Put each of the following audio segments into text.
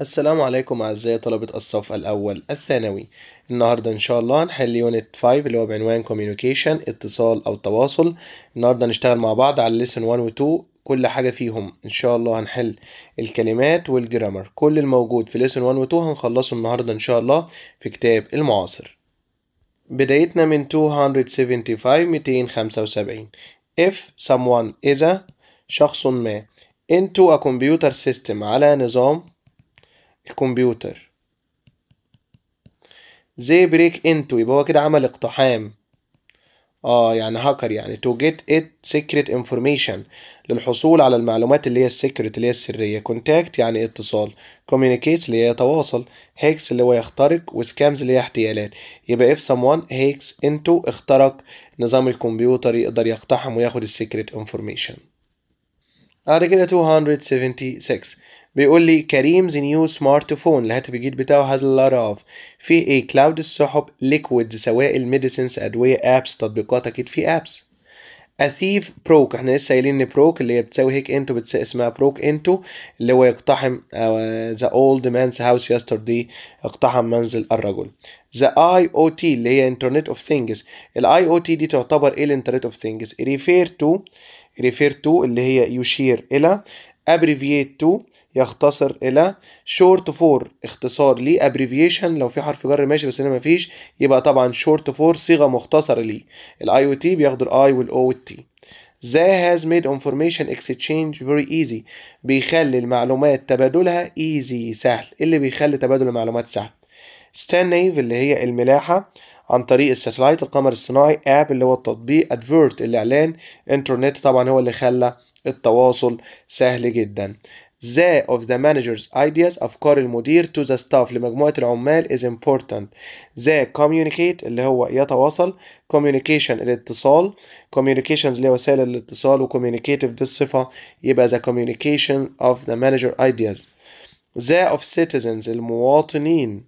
السلام عليكم أعزائي طلبة الصف الأول الثانوي النهاردة إن شاء الله هنحل يونت 5 اللي هو بعنوان Communication اتصال أو تواصل النهاردة هنشتغل مع بعض على Lesson 1 و 2 كل حاجة فيهم إن شاء الله هنحل الكلمات والجرامر كل الموجود في Lesson 1 و 2 هنخلصه النهاردة إن شاء الله في كتاب المعاصر بدايتنا من 275 275 If someone إذا شخص ما into a computer system على نظام الكمبيوتر زي بريك انتو يبقى هو كده عمل اقتحام اه يعني هاكر يعني تو جيت ات سيكريت انفورميشن للحصول على المعلومات اللي هي السيكريت اللي هي السريه كونتاكت يعني اتصال كوميونيكيتس اللي هي يتواصل هيكس اللي هو يخترق وسكامز اللي هي احتيالات يبقى اف سام وان هيكس انتو اخترق نظام الكمبيوتر يقدر يقتحم وياخد السيكريت انفورميشن بعد كده 276 بيقول لي ذا نيو سمارت فون الهاتف الجديد بتاعه هاز لار اوف في ايه كلاود السحب ليكويد سوائل ميديسنس ادويه ابس تطبيقات اكيد في ابس اثيف بروك احنا لسه قايلين ان بروك اللي هي بتساوي هيك انتو بتس... اسمها بروك انتو اللي هو يقتحم ذا اولد مانز هاوس يسترداي اقتحم منزل الرجل ذا اي او تي اللي هي انترنت اوف ثينجز الاي او تي دي تعتبر ايه الانترنت اوف ثينجز ريفير تو ريفير تو اللي هي يشير الى ابريفييت تو يختصر الى شورت فور اختصار ليه ابريفيشن لو في حرف جر ماشي بس هنا مفيش يبقى طبعا شورت فور صيغه مختصره ليه الاي او تي بياخدوا الاي والاو والتي ذا هاز ميد انفورميشن اكستشينج فيري ايزي بيخلي المعلومات تبادلها ايزي سهل إيه اللي بيخلي تبادل المعلومات سهل ستانيف اللي هي الملاحة عن طريق الساتلايت القمر الصناعي اب اللي هو التطبيق ادفيرت الاعلان انترنت طبعا هو اللي خلى التواصل سهل جدا The of the manager's ideas أفكار المدير to the staff لمجموعة العمال is important. The communicate اللي هو يتواصل communication الاتصال communications اللي هي وسائل الاتصال و communicative دي الصفة يبقى the communication of the manager ideas. The of citizens المواطنين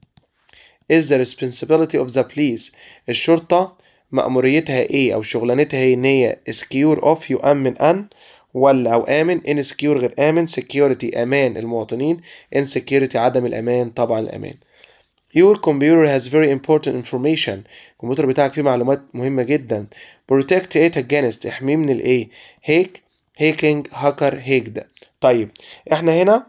is the responsibility of the police الشرطة مأموريتها ايه أو شغلانتها ايه إن هي secure of يؤمن أن ولا او امن انسكيور غير امن سكيورتي امان المواطنين انسكيورتي عدم الامان طبعا الامان Your computer has very important information الكمبيوتر بتاعك فيه معلومات مهمة جدا protect it against احميه من الايه هيك هيكينج هاكر هيك ده طيب احنا هنا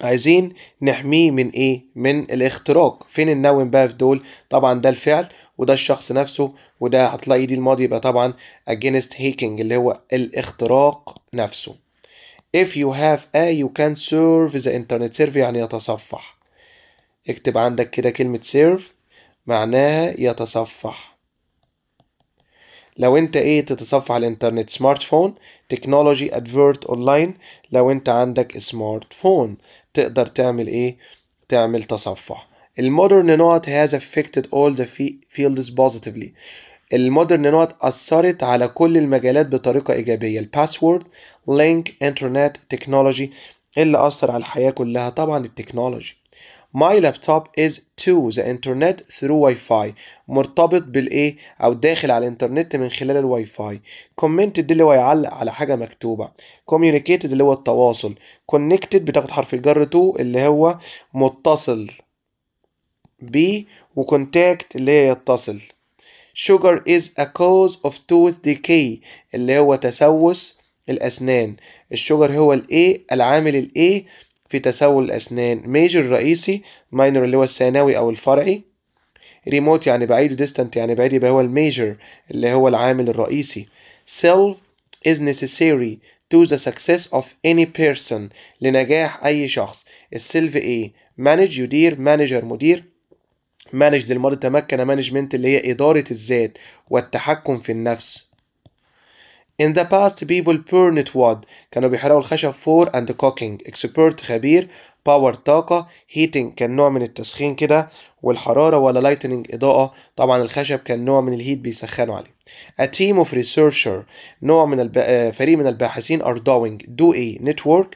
عايزين نحميه من ايه من الاختراق فين النون بقى في دول طبعا ده الفعل وده الشخص نفسه وده هتلاقي دي الماضي يبقى طبعا against هيكنج اللي هو الاختراق نفسه if you have a you can serve the internet serve يعني يتصفح اكتب عندك كده كلمة serve معناها يتصفح لو انت ايه تتصفح الانترنت سمارت فون تكنولوجي ادفيرت اونلاين لو انت عندك سمارت فون تقدر تعمل ايه تعمل تصفح المودرن نوت has affected all the fields positively المودرن نوت أثرت على كل المجالات بطريقة إيجابية الباسورد لينك انترنت تكنولوجي اللي أثر على الحياة كلها طبعا التكنولوجي My laptop is to the internet through Wi-Fi مرتبط بالإيه أو داخل على الإنترنت من خلال الواي فاي commented اللي هو يعلق على حاجة مكتوبة communicated اللي هو التواصل connected بتاخد حرف الجر تو اللي هو متصل B وكونتاكت اللي هي يتصل sugar is a cause of tooth decay اللي هو تسوس الأسنان الشجر هو الإيه العامل الإيه في تسول الأسنان major رئيسي minor اللي هو الثانوي أو الفرعي ريموت يعني بعيد وديستنت يعني بعيد يبقى هو الميجر اللي هو العامل الرئيسي self is necessary to the success of any person لنجاح أي شخص السيلف إيه manage يدير manager مدير مانجد الماضي تمكن مانجمنت اللي هي إدارة الذات والتحكم في النفس In the past people burned wood كانوا بيحرقوا الخشب for and cooking expert خبير power طاقة heating كان نوع من التسخين كده والحرارة ولا lightning إضاءة طبعا الخشب كان نوع من الهيت بيسخنوا عليه A team of researcher نوع من الب... آه، فريق من الباحثين are doing do a network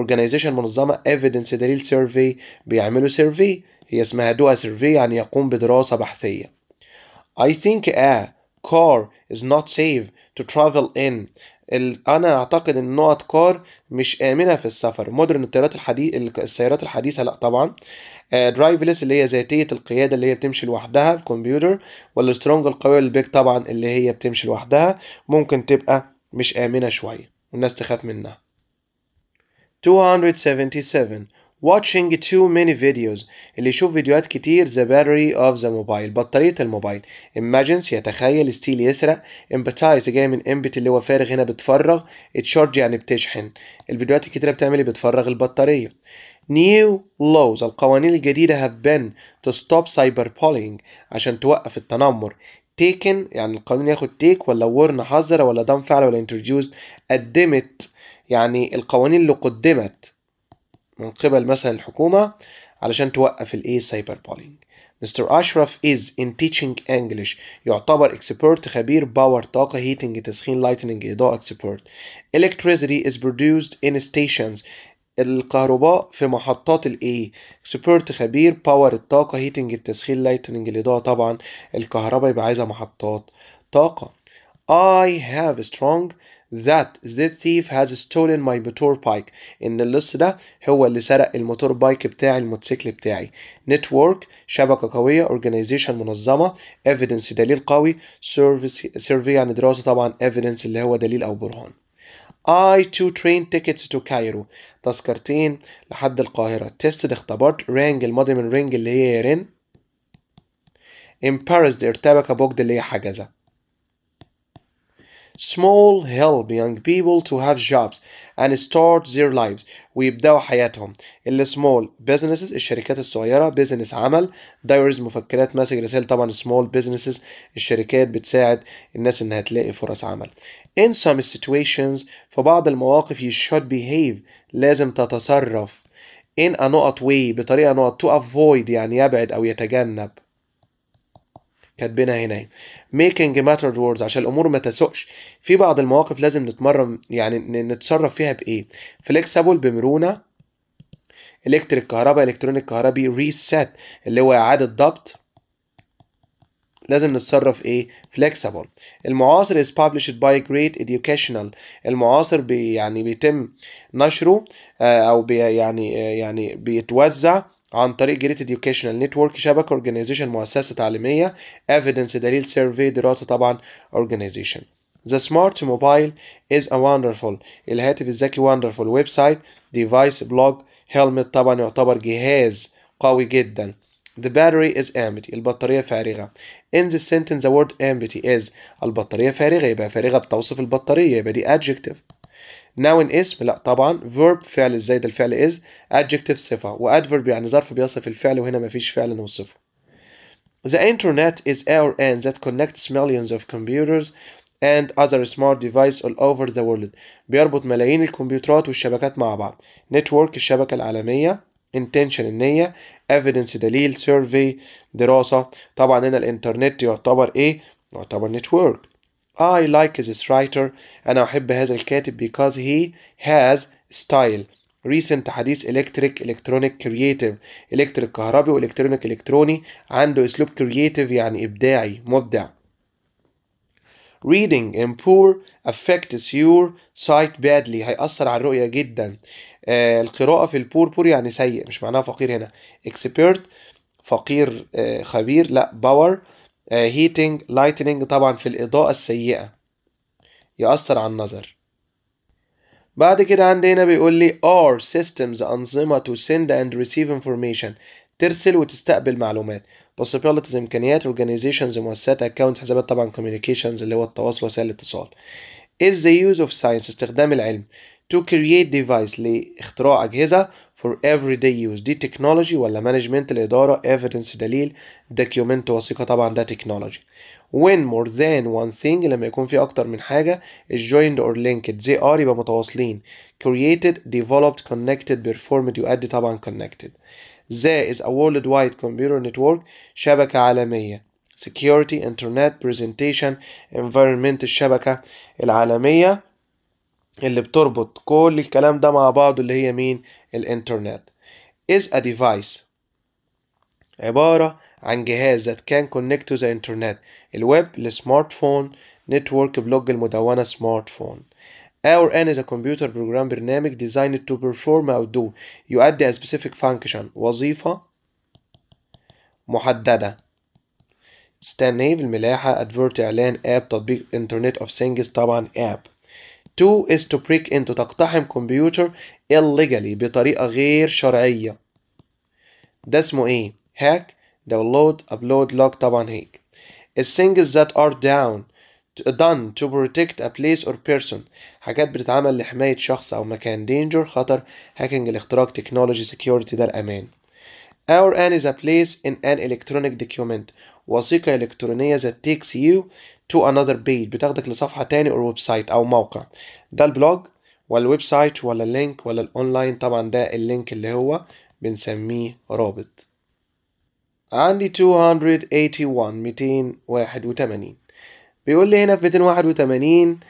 organization منظمة evidence دليل survey بيعملوا survey هي اسمها do a survey يعني يقوم بدراسة بحثية I think a car is not safe to travel in انا اعتقد ان نقط كار مش امنه في السفر مودرن الطيارات الحديث السيارات الحديثه لا طبعا درايفلس آه، اللي هي ذاتيه القياده اللي هي بتمشي لوحدها الكمبيوتر والسترونج القويه البيك طبعا اللي هي بتمشي لوحدها ممكن تبقى مش امنه شويه والناس تخاف منها 277 watching too many videos اللي يشوف فيديوهات كتير the battery of the mobile بطارية الموبايل imagines يتخيل ستيل يسرق empathize جاي من empty اللي هو فارغ هنا بتفرغ تشارج يعني بتشحن الفيديوهات الكتيرة بتعمل ايه بتفرغ البطارية new laws القوانين الجديدة have been to stop cyber bullying عشان توقف التنمر taken يعني القانون ياخد take ولا ورن حذر ولا دم فعل ولا introduced قدمت يعني القوانين اللي قدمت من قبل مثلا الحكومة علشان توقف الايه سايبر بولينج مستر أشرف از ان teaching انجلش يعتبر اكسبيرت خبير باور طاقة هيتنج تسخين لايتنج إضاءة اكسبيرت electricity از produced ان ستيشنز الكهرباء في محطات الايه اكسبيرت خبير باور الطاقه هيتنج التسخين لايتنج الاضاءه طبعا الكهرباء يبقى عايزه محطات طاقه I have strong that the thief has stolen my motorbike ان اللص ده هو اللي سرق الموتور بايك بتاعي الموتوسيكل بتاعي network شبكة قوية organization منظمة evidence دليل قوي service survey يعني دراسة طبعا evidence اللي هو دليل أو برهان I two train tickets to Cairo تذكرتين لحد القاهرة tested اختبرت رينج الماضي من رانج اللي هي رن in Paris ارتبك بوجد اللي هي حجزة small help young people to have jobs and start their lives ويبدأوا حياتهم اللي small businesses الشركات الصغيرة business عمل diaries مفكرات ماسك رسائل طبعا small businesses الشركات بتساعد الناس انها تلاقي فرص عمل in some situations في بعض المواقف you should behave لازم تتصرف in a نقط way بطريقة نقط to avoid يعني يبعد أو يتجنب كاتبينها هنا ميكنج ماتر ووردز عشان الامور ما تسوقش في بعض المواقف لازم نتمرن يعني نتصرف فيها بايه فليكسبل بمرونه الكتريك كهرباء الكترونيك كهربي ريسيت اللي هو اعاده ضبط لازم نتصرف ايه فليكسبل المعاصر از بابليشد باي جريت ايديوكيشنال المعاصر بي يعني بيتم نشره آه، او بي يعني آه، يعني بيتوزع عن طريق جريت اديوكيشنال نتورك شبكه اورجانيزيشن مؤسسه تعليميه ايفيدنس دليل سيرفي دراسه طبعا اورجانيزيشن The smart mobile is a wonderful الهاتف الذكي wonderful ويب سايت device blog helmet طبعا يعتبر جهاز قوي جدا The battery is empty البطارية فارغة In this sentence the word empty is البطارية فارغة يبقى فارغة بتوصف البطارية يبقى دي adjective ناون اسم لا طبعا verb فعل ازاي ده الفعل از adjective صفة وadverb يعني ظرف بيصف الفعل وهنا مفيش فعل نوصفه The internet is our end that connects millions of computers and other smart devices all over the world بيربط ملايين الكمبيوترات والشبكات مع بعض network الشبكة العالمية intention النية evidence دليل survey دراسة طبعا هنا الانترنت يعتبر ايه؟ يعتبر network I like this writer أنا أحب هذا الكاتب because he has style recent حديث electric electronic creative electric كهربي والكترونيك الكتروني عنده اسلوب creative يعني ابداعي مبدع reading in poor affects your sight badly هيأثر على الرؤية جدا آه القراءة في البور بور يعني سيء مش معناها فقير هنا expert فقير آه خبير لا باور هيتنج آه، لايتنينج طبعا في الإضاءة السيئة يأثر على النظر بعد كده عندنا بيقول لي are systems أنظمة to send and receive information ترسل وتستقبل معلومات possibilities إمكانيات organizations مؤسسات accounts حسابات طبعا communications اللي هو التواصل وسائل الاتصال is the use of science استخدام العلم to create device لاختراع أجهزة for everyday use دي تكنولوجي ولا management الإدارة evidence دليل document وثيقة طبعا ده تكنولوجي when more than one thing لما يكون في أكتر من حاجة is joined or linked زي ار يبقى متواصلين created developed connected performed يؤدي طبعا connected ذا is a worldwide computer network شبكة عالمية security internet presentation environment الشبكة العالمية اللي بتربط كل الكلام ده مع بعضه اللي هي مين الانترنت is a device عبارة عن جهاز that can connect to the internet الويب السمارت فون نتورك بلوج المدونة سمارت فون Our N is a computer program برنامج designed to perform or do يؤدي a specific function وظيفة محددة استنى بالملاحة advert إعلان app تطبيق internet of things طبعا app to is to break into تقتحم كمبيوتر illegally بطريقة غير شرعية ده اسمه ايه؟ hack download upload lock طبعا هيك things that are down done to protect a place or person حاجات بتتعمل لحماية شخص أو مكان danger خطر hacking الاختراق technology security ده الأمان Our an is a place in an electronic document وثيقة إلكترونية that takes you to another page بتاخدك لصفحة تاني أو ويب سايت أو موقع ده البلوج ولا الويب سايت ولا اللينك ولا الأونلاين طبعا ده اللينك اللي هو بنسميه رابط عندي 281 281 بيقول لي هنا في 281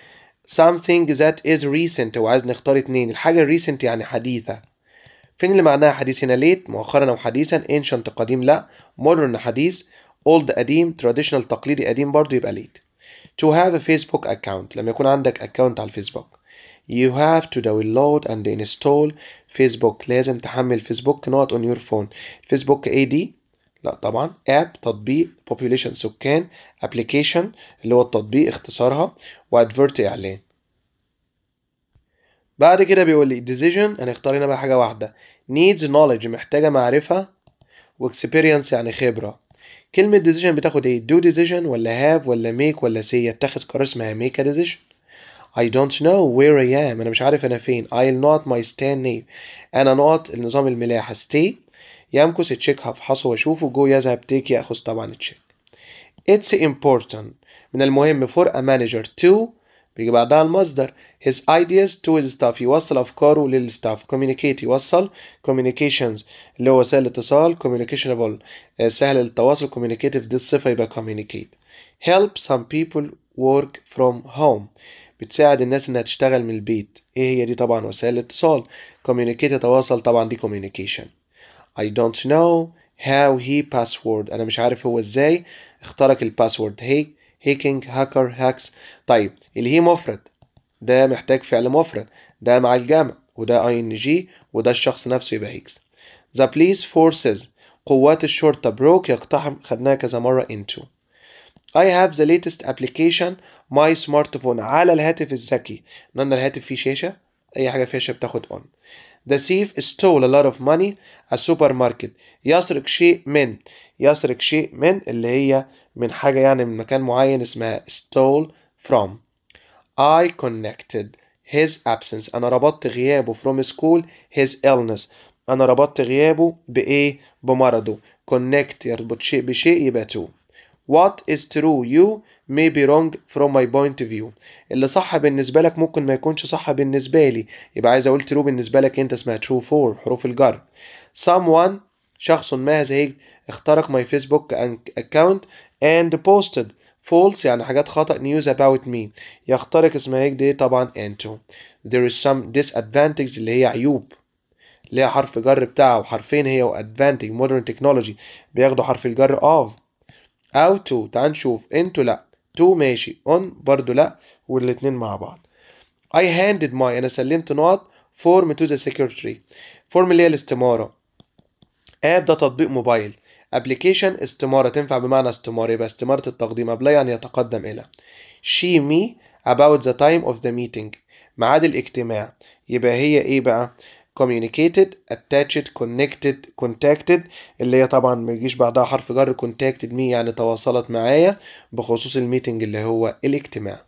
something that is recent وعايز نختار اتنين الحاجة الريسنت يعني حديثة فين اللي معناها حديث هنا ليت مؤخرا أو حديثا ancient قديم لا modern حديث old قديم traditional تقليدي قديم برضو يبقى ليت to have a Facebook account لما يكون عندك account على الفيسبوك you have to download and install Facebook لازم تحمل Facebook not on your phone Facebook AD لا طبعا اب تطبيق population سكان application اللي هو التطبيق اختصارها و advert اعلان بعد كده بيقول لي decision هنختار هنا بقى حاجه واحده needs knowledge محتاجه معرفه و experience يعني خبره كلمة decision بتاخد ايه؟ دو decision ولا هاف ولا ميك ولا سي يتخذ قرار اسمها ميك ا decision I don't know where I am أنا مش عارف أنا فين I'll not my stand name أنا نقط النظام الملاحة stay يمكث تشيك هفحصه وأشوفه جو يذهب تيك يأخذ طبعا تشيك It's important من المهم for a manager to بيجي بعدها المصدر his ideas to his staff يوصل أفكاره للستاف communicate يوصل communications اللي هو وسائل الاتصال communicationable آه، سهل التواصل communicative دي الصفة يبقى communicate help some people work from home بتساعد الناس انها تشتغل من البيت ايه هي دي طبعا وسائل الاتصال communicate يتواصل طبعا دي communication I don't know how he password انا مش عارف هو ازاي اخترق الباسورد هي هيكينج هاكر هاكس طيب اللي هي مفرد ده محتاج فعل مفرد ده مع الجمع وده اي ان جي وده الشخص نفسه يبقى هيكس ذا بليس فورسز قوات الشرطة بروك يقتحم خدناها كذا مرة انتو اي هاف ذا ليتست ابلكيشن ماي سمارت فون على الهاتف الذكي قلنا نعم، الهاتف فيه شاشة أي حاجة فيها شاشة بتاخد اون The thief stole a lot of money a supermarket يسرق شيء من يسرق شيء من اللي هي من حاجة يعني من مكان معين اسمها stole from I connected his absence أنا ربطت غيابه from school his illness أنا ربطت غيابه بإيه؟ بمرضه connect يربط شيء بشيء يبقى to what is true you may be wrong from my point of view اللي صح بالنسبة لك ممكن ما يكونش صح بالنسبة لي يبقى عايز أقول true بالنسبة لك أنت اسمها true for حروف الجر someone شخص ما زي اخترق my facebook account and posted false يعني حاجات خطأ news about me يخترق اسمها هيك دي طبعا into there is some disadvantage اللي هي عيوب اللي هي حرف جر بتاعه وحرفين هي وادفانتج modern technology بياخدوا حرف الجر of او to تعال نشوف into لا to ماشي on برضو لا والاتنين مع بعض I handed my انا سلمت نقط form to the secretary form اللي هي الاستمارة app ده تطبيق موبايل application استمارة تنفع بمعنى استمار يبقى استمارة التقديم قبل أن يتقدم إلى she me about the time of the meeting ميعاد الاجتماع يبقى هي إيه بقى communicated attached connected contacted اللي هي طبعا ما يجيش بعدها حرف جر contacted me يعني تواصلت معايا بخصوص الميتنج اللي هو الاجتماع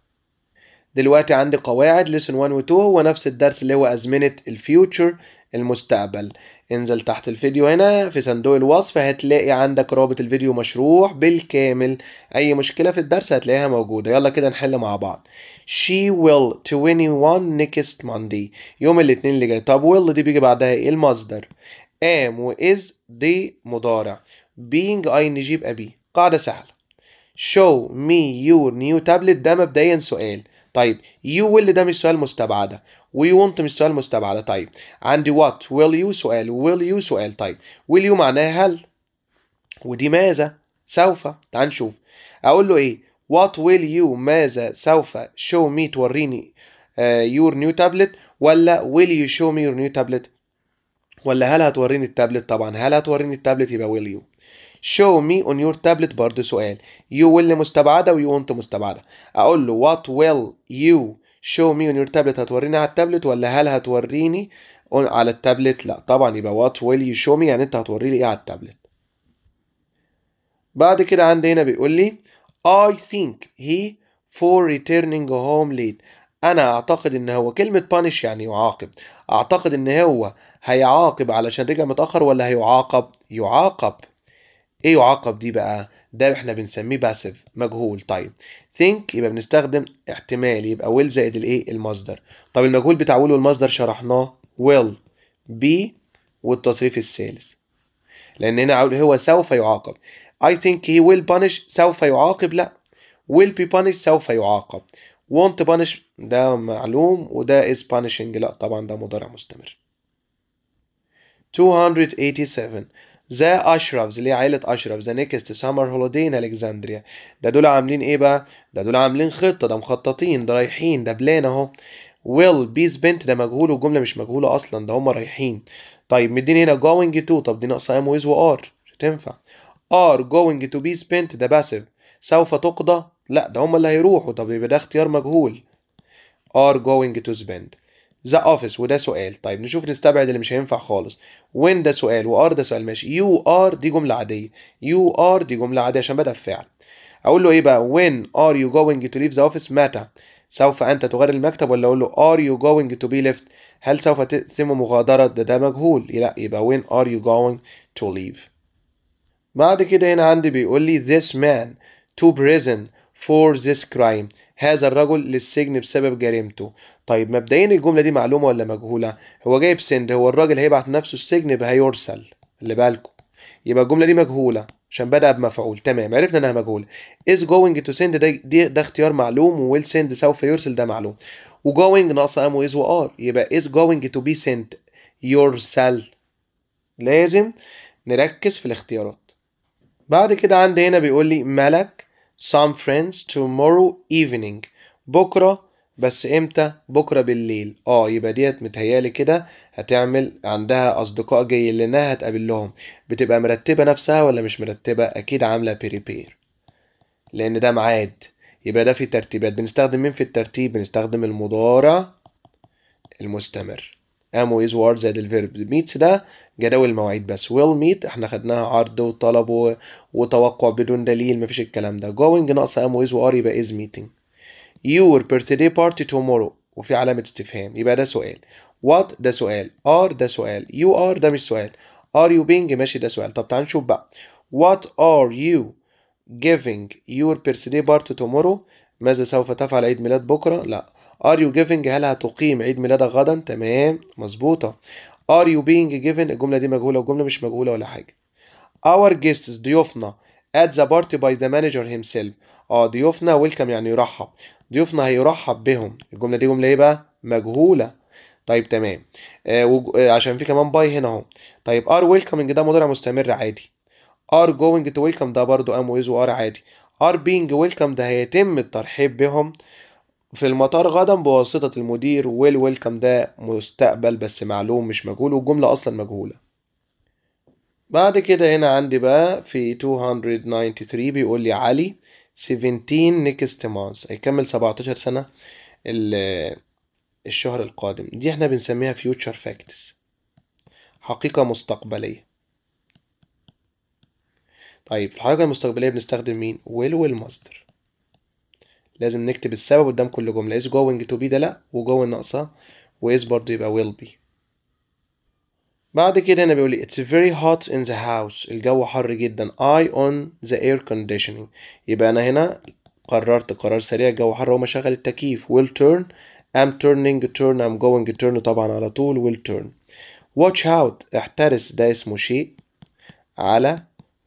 دلوقتي عندي قواعد lesson 1 و 2 هو نفس الدرس اللي هو أزمنة الفيوتشر المستقبل انزل تحت الفيديو هنا في صندوق الوصف هتلاقي عندك رابط الفيديو مشروح بالكامل اي مشكلة في الدرس هتلاقيها موجودة يلا كده نحل مع بعض she will 21 next Monday يوم الاثنين اللي جاي طب will دي بيجي بعدها ايه المصدر am و is دي مضارع being اي نجيب ابي قاعدة سهلة show me your new tablet ده مبدئيا سؤال طيب يو ويل ده مش سؤال مستبعده وي وونت مش سؤال مستبعده طيب عندي وات ويل يو سؤال ويل يو سؤال طيب ويل يو معناها هل ودي ماذا سوف تعال نشوف اقول له ايه وات ويل يو ماذا سوف شو مي توريني يور نيو تابلت ولا ويل يو شو مي يور نيو تابلت ولا هل هتوريني التابلت طبعا هل هتوريني التابلت يبقى ويل يو show me on your tablet برضه سؤال you will مستبعدة و you want مستبعدة أقول له what will you show me on your tablet هتوريني على التابلت ولا هل هتوريني على التابلت لا طبعا يبقى what will you show me يعني انت هتوريني ايه على التابلت بعد كده عندي هنا بيقول لي I think he for returning home late انا اعتقد ان هو كلمة punish يعني يعاقب اعتقد ان هو هيعاقب علشان رجع متأخر ولا هيعاقب يعاقب ايه يعاقب دي بقى ده احنا بنسميه باسيف مجهول طيب think يبقى بنستخدم احتمال يبقى will زائد الايه المصدر طب المجهول بتاع will والمصدر شرحناه will be والتصريف الثالث لان هنا هو سوف يعاقب I think he will punish سوف يعاقب لا will be punished سوف يعاقب won't punish ده معلوم وده is punishing لا طبعا ده مضارع مستمر 287 ذا اشرفز اللي هي عائله اشرف ذا نيكست سمر هوليداي ان الكسندريا ده دول عاملين ايه بقى ده دول عاملين خطه ده مخططين ده رايحين ده بلان اهو will be spent ده مجهول والجمله مش مجهوله اصلا ده هم رايحين طيب مديني هنا going to طب دي ناقصه ام ويز وار مش هتنفع are going to be spent ده باسف سوف تقضى لا ده هم اللي هيروحوا طب يبقى ده اختيار مجهول are going to spend ذا اوفيس وده سؤال طيب نشوف نستبعد اللي مش هينفع خالص وين ده سؤال وار ده سؤال ماشي يو ار دي جمله عاديه يو ار دي جمله عاديه عشان بدأ بفعل اقول له ايه بقى when are you going to leave the office متى سوف انت تغادر المكتب ولا اقول له are you going to be ليفت هل سوف تتم مغادرة ده ده مجهول لا يبقى when are you going to leave بعد كده هنا عندي بيقول لي this man to prison for this crime هذا الرجل للسجن بسبب جريمته طيب مبدئيا الجملة دي معلومة ولا مجهولة هو جايب سند هو الراجل هيبعت نفسه السجن بهيرسل اللي بالكم يبقى الجملة دي مجهولة عشان بدأ بمفعول تمام عرفنا انها مجهولة از جوينج تو سند ده, ده, ده اختيار معلوم وويل سند سوف يرسل ده معلوم وجوينج ناقص ام و وار يبقى از جوينج تو بي سند يرسل لازم نركز في الاختيارات بعد كده عندي هنا بيقول لي ملك some friends tomorrow evening بكرة بس امتى بكرة بالليل اه يبقى ديت متهيالي كده هتعمل عندها اصدقاء جايين لنا هتقابل لهم بتبقى مرتبة نفسها ولا مش مرتبة اكيد عاملة بريبير لان ده ميعاد يبقى ده في ترتيبات بنستخدم مين في الترتيب بنستخدم المضارع المستمر قاموا از words زائد الفيرب meets ده جداول المواعيد بس ويل ميت احنا خدناها عرض وطلب وتوقع بدون دليل مفيش الكلام ده جوينج ناقص ام ويز وار يبقى از ميتنج يور بيرثدي بارتي تومورو وفي علامة استفهام يبقى ده سؤال وات ده سؤال ار ده سؤال يو ار ده مش سؤال ار يو بينج ماشي ده سؤال طب تعال نشوف بقى وات ار يو giving your birthday party tomorrow ماذا سوف تفعل عيد ميلاد بكرة لا are you giving هل هتقيم عيد ميلادك غدا تمام مظبوطة Are you being given الجملة دي مجهولة والجملة مش مجهولة ولا حاجة our guests ضيوفنا at the party by the manager himself اه ضيوفنا ويلكم يعني يرحب ضيوفنا هيرحب بهم الجملة دي جملة ايه بقى مجهولة طيب تمام آه وج... آه عشان في كمان باي هنا اهو طيب are welcoming ده مضارع مستمر عادي Are going to welcome ده برضو ام ويز وار عادي Are being welcome ده هيتم الترحيب بهم في المطار غدا بواسطة المدير ويل ويلكم ده مستقبل بس معلوم مش مجهول والجملة أصلا مجهولة بعد كده هنا عندي بقى في 293 بيقول لي علي 17 نيكست مانس هيكمل 17 سنة الشهر القادم دي احنا بنسميها فيوتشر فاكتس حقيقة مستقبلية طيب في الحقيقة المستقبلية بنستخدم مين؟ will مصدر لازم نكتب السبب قدام كل جملة is going to be ده لأ و going ناقصة is برضه يبقى will be بعد كده هنا بيقول لي it's very hot in the house الجو حر جدا I on the air conditioning يبقى أنا هنا قررت قرار سريع الجو حر وما شغل التكييف will turn I'm turning turn I'm going turn طبعا على طول will turn watch out احترس ده اسمه شيء على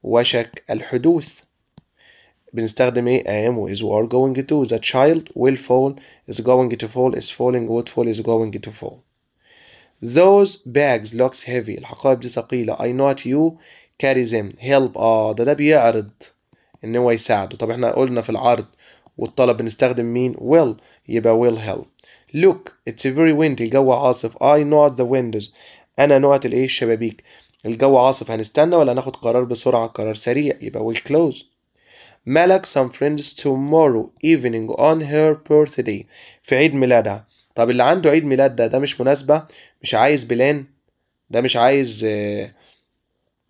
وشك الحدوث بنستخدم ايه am و is و are going to the child will fall is going to fall is falling would fall is going to fall those bags looks heavy الحقائب دي ثقيلة I not you carry them help اه ده ده بيعرض ان هو يساعده طب احنا قلنا في العرض والطلب بنستخدم مين will يبقى will help look it's very windy الجو عاصف I not the windows انا نقط الايه الشبابيك الجو عاصف هنستنى ولا هناخد قرار بسرعة قرار سريع يبقى will close مالك some friends tomorrow evening on her birthday في عيد ميلادها طب اللي عنده عيد ميلاد ده ده مش مناسبة مش عايز بلان ده مش عايز آه،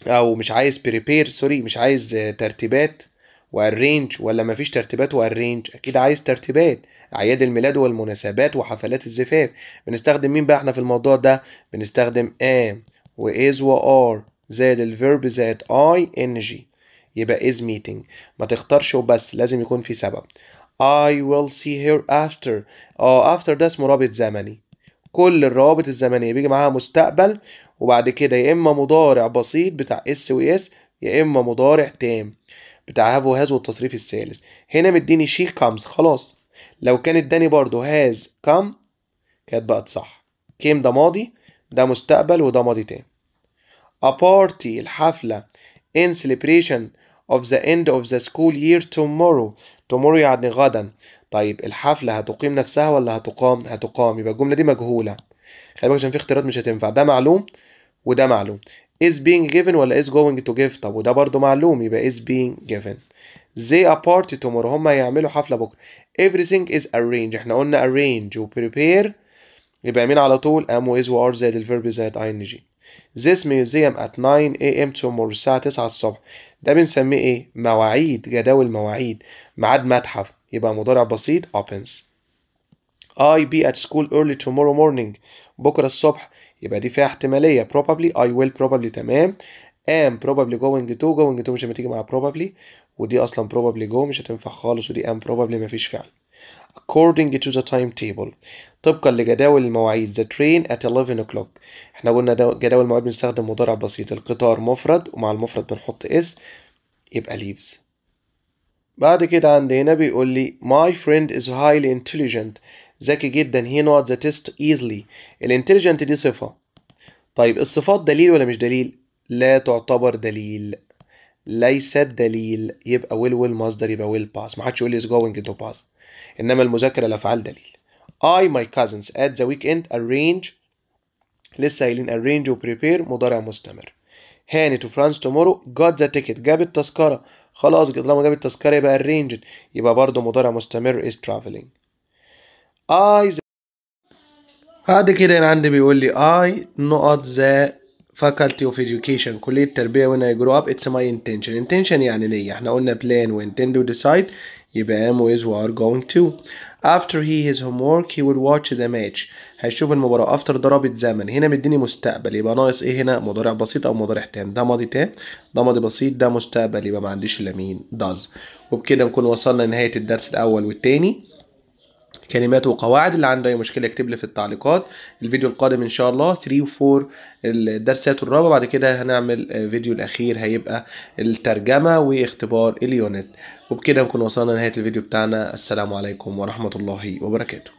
او مش عايز بريبير سوري مش عايز آه، ترتيبات وارينج ولا مفيش ترتيبات وارينج اكيد عايز ترتيبات اعياد الميلاد والمناسبات وحفلات الزفاف بنستخدم مين بقى احنا في الموضوع ده بنستخدم am و is و are زائد الفيرب زائد I NG يبقى is meeting ما تختارش وبس لازم يكون في سبب I will see her after اه after ده اسمه رابط زمني كل الروابط الزمنية بيجي معاها مستقبل وبعد كده يا إما مضارع بسيط بتاع اس اس يا إما مضارع تام بتاع هاف وهاز والتصريف الثالث هنا مديني شي كامز خلاص لو كان اداني برضو هاز كام كانت بقت صح كيم ده ماضي ده مستقبل وده ماضي تام A party الحفلة in celebration of the end of the school year tomorrow tomorrow يعني غدا طيب الحفلة هتقيم نفسها ولا هتقام هتقام يبقى الجملة دي مجهولة خلي بالك عشان في اختيارات مش هتنفع ده معلوم وده معلوم is being given ولا is going to give طب وده برضو معلوم يبقى is being given they are party tomorrow هما يعملوا حفلة بكرة everything is arranged احنا قلنا arrange و prepare يبقى مين على طول am و is و are زائد الفيرب زائد ing this museum at 9 am tomorrow الساعة 9 الصبح ده بنسميه ايه مواعيد جداول مواعيد ميعاد متحف يبقى مضارع بسيط opens I be at school early tomorrow morning بكرة الصبح يبقى دي فيها احتمالية probably I will probably تمام am probably going to going to مش هتيجي مع probably ودي اصلا probably go مش هتنفع خالص ودي am probably مفيش فعل according to the timetable طبقا لجداول المواعيد the train at 11 o'clock احنا قلنا جداول المواعيد بنستخدم مضارع بسيط القطار مفرد ومع المفرد بنحط اس يبقى leaves بعد كده عند هنا بيقول لي my friend is highly intelligent ذكي جدا he knows the test easily الانتليجنت دي صفة طيب الصفات دليل ولا مش دليل لا تعتبر دليل ليست دليل يبقى will will مصدر يبقى will pass محدش يقول لي is going to pass إنما المذاكرة الأفعال دليل I my cousins at the weekend arrange لسه قايلين arrange و prepare مضارع مستمر هاني تو فرانس تومورو got the ticket جاب التذكرة خلاص طالما جاب التذكرة يبقى arranged يبقى برضه مضارع مستمر is traveling I بعد كده هنا عندي بيقول لي I نقط the faculty of education كلية التربية when I grow up it's my intention intention يعني نية احنا قلنا plan و intend و decide يبقى M is وار going to after he his homework he will watch the match هيشوف المباراة after ضربة زمن هنا مديني مستقبل يبقى ناقص ايه هنا مضارع بسيط او مضارع تام ده ماضي تام ده ماضي بسيط ده مستقبل يبقى ما عنديش الا مين does وبكده نكون وصلنا لنهاية الدرس الاول والتاني كلمات وقواعد اللي عنده اي مشكله اكتب لي في التعليقات الفيديو القادم ان شاء الله 3 و4 الدرسات الرابعه بعد كده هنعمل فيديو الاخير هيبقى الترجمه واختبار اليونت وبكده نكون وصلنا لنهايه الفيديو بتاعنا السلام عليكم ورحمه الله وبركاته